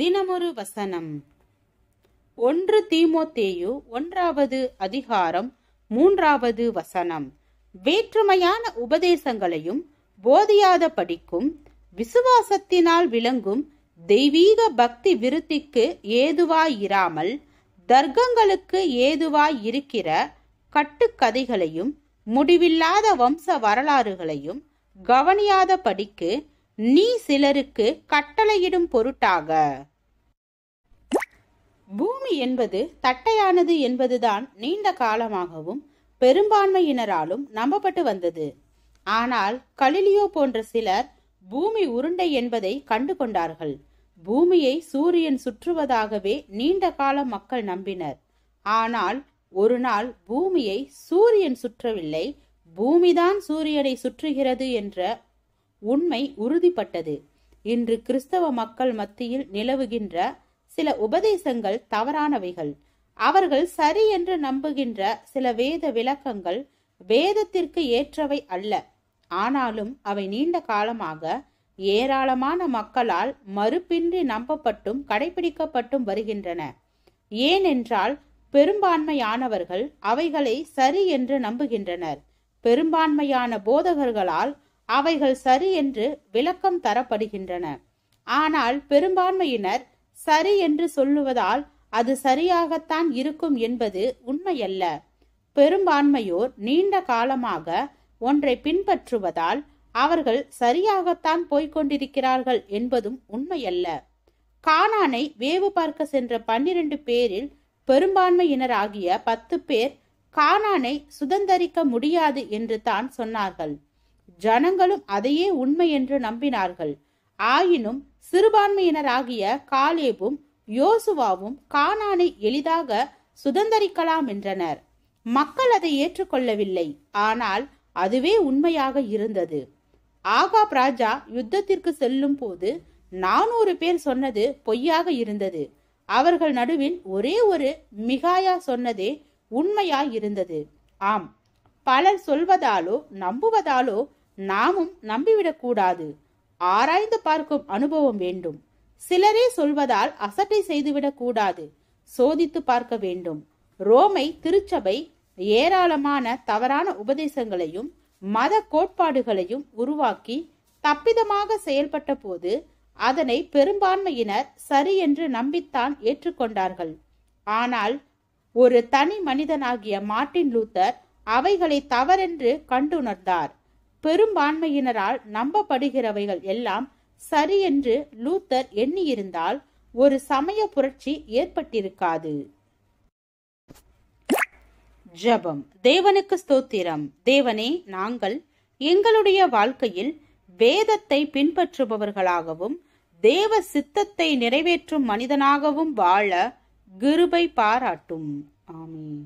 தினமொரு வசனம் ஒன்று தீமோத்தேயு ஒன்றாவது அதிகாரம் மூன்றாவது வசனம் வேற்றுமையான உபதேசங்களையும் போதியாத படிக்கும் விசுவாசத்தினால் விளங்கும் தெய்வீக பக்தி விருத்திக்கு ஏதுவாயிராமல் தர்க்கங்களுக்கு ஏதுவாயிருக்கிற கட்டுக்கதைகளையும் முடிவில்லாத வம்ச வரலாறுகளையும் கவனியாத படிக்கு நீ சிலருக்கு கட்டளையிடும் பொருட்டாக பூமி என்பது தட்டையானது என்பதுதான் நீண்ட காலமாகவும் பெரும்பான்மையினராலும் நம்பப்பட்டு வந்தது ஆனால் கலிலியோ போன்ற சிலர் பூமி உருண்டை என்பதை கண்டு கொண்டார்கள் பூமியை சூரியன் சுற்றுவதாகவே நீண்ட கால மக்கள் நம்பினர் ஆனால் ஒரு நாள் பூமியை சூரியன் சுற்றவில்லை பூமிதான் சூரியனை சுற்றுகிறது என்ற உண்மை உறுதிப்பட்டது இன்று கிறிஸ்தவ மக்கள் மத்தியில் நிலவுகின்ற சில உபதேசங்கள் தவறானவைகள் அவர்கள் சரி என்று நம்புகின்ற சில வேத விளக்கங்கள் வேதத்திற்கு ஏற்றவை அல்ல ஆனாலும் அவை நீண்ட காலமாக ஏராளமான மக்களால் மறுப்பின்றி நம்பப்பட்டும் கடைபிடிக்கப்பட்டும் வருகின்றன ஏனென்றால் பெரும்பான்மையானவர்கள் அவைகளை சரி என்று நம்புகின்றனர் பெரும்பான்மையான போதகர்களால் அவைகள் சரி என்று விளக்கம் தரப்படுகின்றன ஆனால் பெரும்பான்மையினர் சரி என்று சொல்லுவதால் அது சரியாகத்தான் இருக்கும் என்பது உண்மையல்ல பெரும்பான்மையோர் நீண்ட காலமாக ஒன்றை பின்பற்றுவதால் அவர்கள் சரியாகத்தான் போய்கொண்டிருக்கிறார்கள் என்பதும் உண்மையல்ல காணானை வேவு பார்க்க சென்ற பன்னிரண்டு பேரில் பெரும்பான்மையினராகிய பத்து பேர் காணானை சுதந்திரிக்க முடியாது என்று தான் சொன்னார்கள் ஜனங்களும் அதையே உண்மை என்று நம்பினார்கள் ஆயினும் சிறுபான்மையினராகிய காலேபும் யோசுவாவும் கானானை எளிதாக சுதந்திரிக்கலாம் என்றனர் மக்கள் அதை ஏற்றுக்கொள்ளவில்லை ஆனால் அதுவே உண்மையாக இருந்தது ஆகாப் ராஜா யுத்தத்திற்கு செல்லும் போது நானூறு பேர் சொன்னது பொய்யாக இருந்தது அவர்கள் நடுவில் ஒரே ஒரு மிகாயா சொன்னதே உண்மையாய் இருந்தது ஆம் பலர் சொல்வதாலோ நம்புவதாலோ நாமும் நம்பிவிடக்கூடாது ஆராய்ந்து பார்க்கும் அனுபவம் வேண்டும் சிலரே சொல்வதால் அசட்டை செய்துவிடக் கூடாது சோதித்து பார்க்க வேண்டும் ரோமை திருச்சபை ஏராளமான தவறான உபதேசங்களையும் மத கோட்பாடுகளையும் உருவாக்கி தப்பிதமாக செயல்பட்ட போது அதனை பெரும்பான்மையினர் சரி என்று நம்பித்தான் ஏற்றுக்கொண்டார்கள் ஆனால் ஒரு தனி மனிதனாகிய மார்ட்டின் லூத்தர் அவைகளை தவறென்று கண்டுணர்ந்தார் பெரும்பான்மையினரால் நம்பப்படுகிறவைகள் எல்லாம் சரி என்று லூத்தர் எண்ணியிருந்தால் ஒரு சமய புரட்சி ஏற்பட்டிருக்காது ஜபம் தேவனுக்கு ஸ்தோத்திரம் தேவனே நாங்கள் எங்களுடைய வாழ்க்கையில் வேதத்தை பின்பற்றுபவர்களாகவும் தேவ சித்தத்தை நிறைவேற்றும் மனிதனாகவும் வாழ கிருபை பாராட்டும் ஆமீன்